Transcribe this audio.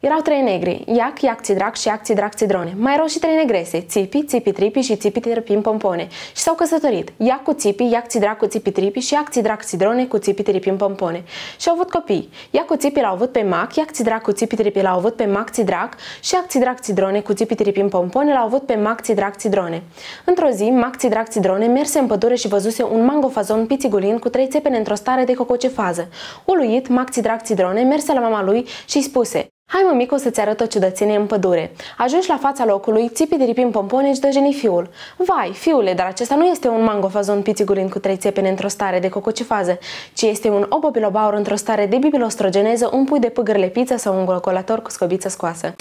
Erau trei negri, iac, iac, țidrac și iac, țidrac, țidrone. Mai erau și trei negrese, țipi, țipi, tripi și țipi, Tripi pompone. Și s-au căsătorit, iac cu țipi, iac, țidrac cu țipi, tripi și iac, țidrac, țidrone cu țipi, Tripi pompone. Și au avut copii. Iac cu țipi l-au avut pe mac, iac, țidrac cu țipi, tripi l-au avut pe mac, țidrac și iac, țidrac, țidrone cu țipi, Tripi pompone l-au avut pe mac, țidrac, țidrone. Într-o zi, mac, țidrac, țidrone merse în pădure și văzuse un mangofazon pițigulin cu trei țepene într-o stare de cococefază. Uluit, mac, țidrac, țidrone merse la mama lui și spuse Hai, o să-ți arăt o ciudățenie în pădure. Ajungi la fața locului, țipi de ripim pompone și dăjeni fiul. Vai, fiule, dar acesta nu este un mangofazon pițigulind cu trei țepene într-o stare de cococifază, ci este un obobilobaur într-o stare de bibilostrogeneză, un pui de pâgârle pizza sau un glocolator cu scobiță scoasă.